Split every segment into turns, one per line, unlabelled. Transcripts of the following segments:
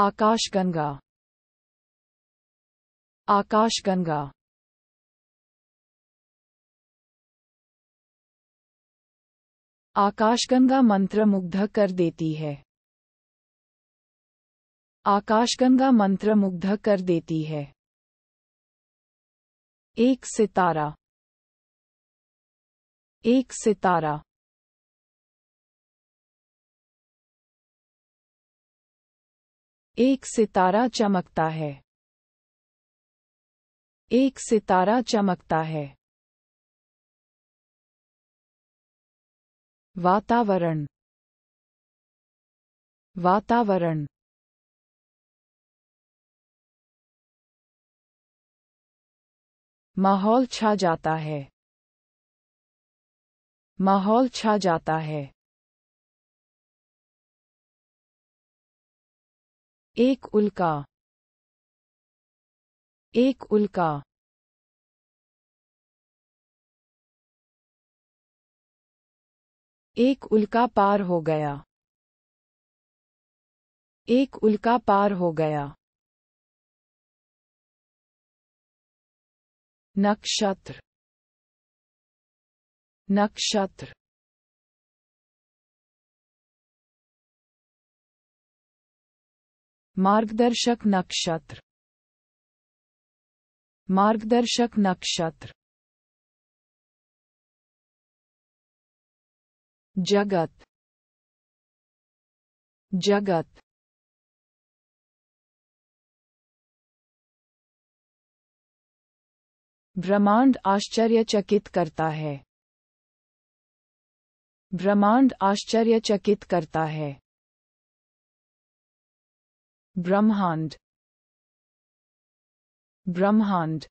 आकाशगंगा आकाशगंगा आकाशगंगा मंत्र मुग्ध कर देती है आकाशगंगा मंत्र मुग्ध कर देती है एक सितारा एक सितारा एक सितारा चमकता है एक सितारा चमकता है वातावरण वातावरण माहौल छा जाता है माहौल छा जाता है एक उल्का एक उल्का एक उल्का पार हो गया एक उल्का पार हो गया नक्षत्र नक्षत्र मार्गदर्शक नक्षत्र मार्गदर्शक नक्षत्र जगत जगत ब्रह्मांड आश्चर्यचकित करता है ब्रह्मांड आश्चर्यचकित करता है ब्रह्मांड ब्रह्मांड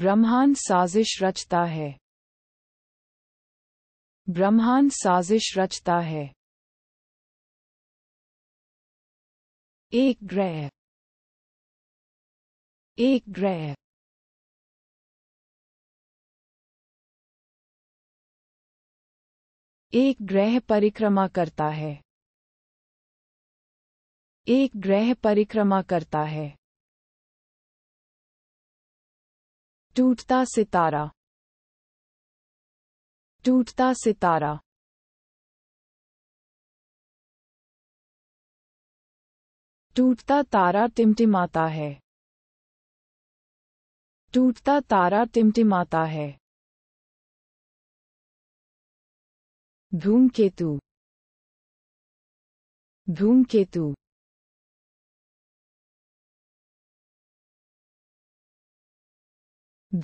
ब्रह्मांड साजिश रचता है ब्रह्मांड साजिश रचता है एक ग्रह एक ग्रह एक ग्रह परिक्रमा करता है एक ग्रह परिक्रमा करता है टूटता सितारा टूटता सितारा टूटता तारा टिमटिमाता है टूटता तारा टिमटिमाता है धूमकेतु धूमकेतु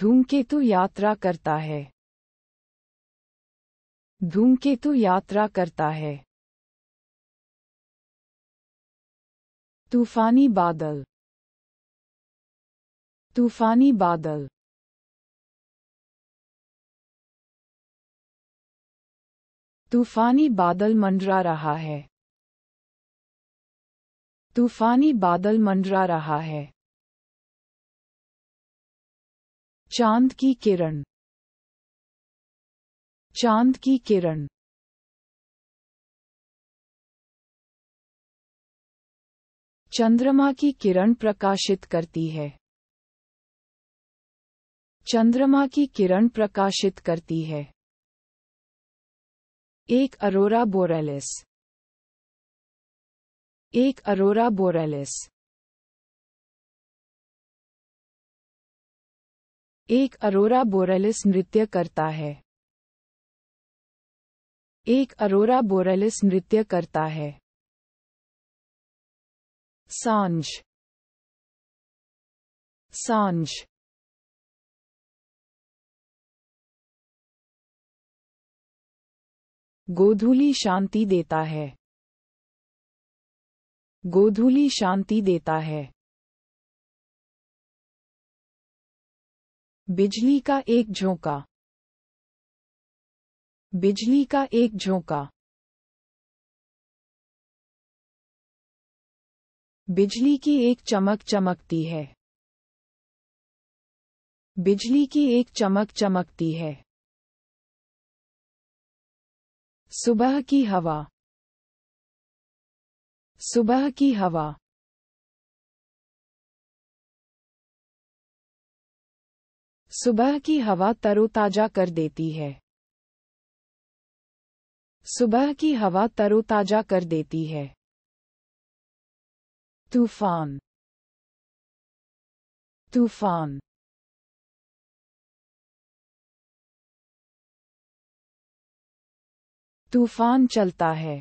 धूमकेतु यात्रा करता है धूमकेतु यात्रा करता है तूफानी बादल तूफानी बादल तूफानी बादल मंडरा रहा है तूफानी बादल मंडरा रहा है चांद की किरण चांद की किरण चंद्रमा की किरण प्रकाशित करती है चंद्रमा की किरण प्रकाशित करती है एक अरोरा बोरेलिस एक अरोरा बोरेलिस एक अरोरा बोरेलिस नृत्य करता है एक अरोरा बोरेलिस नृत्य करता है सांझ सांझ गोधूली शांति देता है गोधूली शांति देता है बिजली का एक झोंका बिजली का एक झोंका बिजली की एक चमक चमकती है बिजली की एक चमक चमकती है सुबह की हवा सुबह की हवा सुबह की हवा तरोताजा कर देती है सुबह की हवा तरोताजा कर देती है तूफान तूफान तूफान चलता है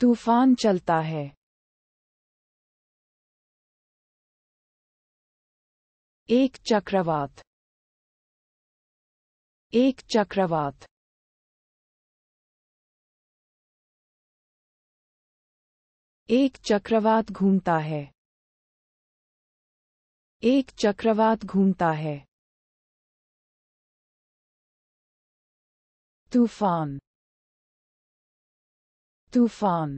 तूफान चलता है एक चक्रवात एक चक्रवात एक चक्रवात घूमता है एक चक्रवात घूमता है तूफान तूफान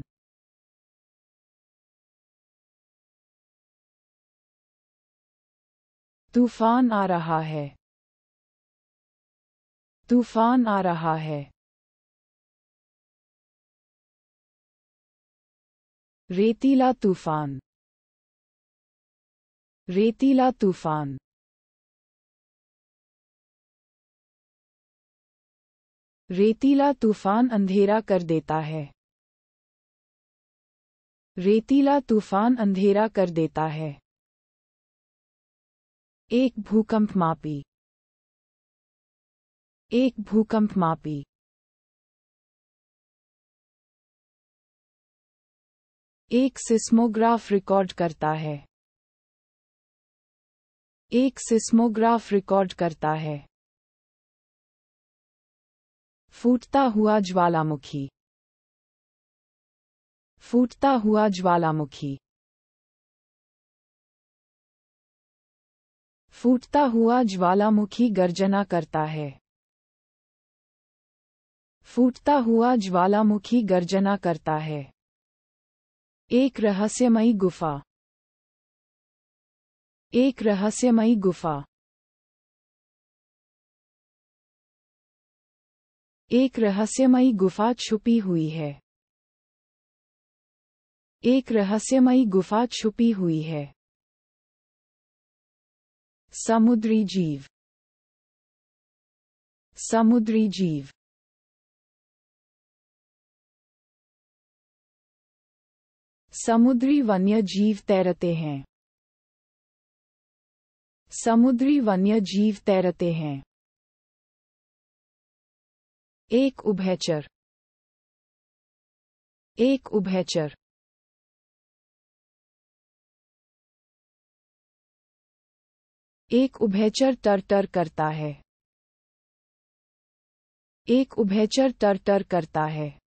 तूफान आ रहा है तूफान आ रहा है रेतीला तूफान रेतीला तूफान रेतीला तूफान अंधेरा कर देता है रेतीला तूफान अंधेरा कर देता है एक भूकंप मापी एक भूकंप मापी एक सिस्मोग्राफ रिकॉर्ड करता है एक सिस्मोग्राफ रिकॉर्ड करता है फूटता हुआ ज्वालामुखी फूटता हुआ ज्वालामुखी फूटता हुआ ज्वालामुखी गर्जना करता है फूटता हुआ ज्वालामुखी गर्जना करता है एक रहस्यमयी गुफा एक रहस्यमयी गुफा एक रहस्यमयी गुफा छुपी हुई है एक रहस्यमयी गुफा छुपी हुई है समुद्री जीव समुद्री जीव समुद्री वन्य जीव तैरते हैं समुद्री वन्य जीव तैरते हैं एक उभयचर एक उभयचर एक उभयचर तर तर करता है एक उभयचर तर तर करता है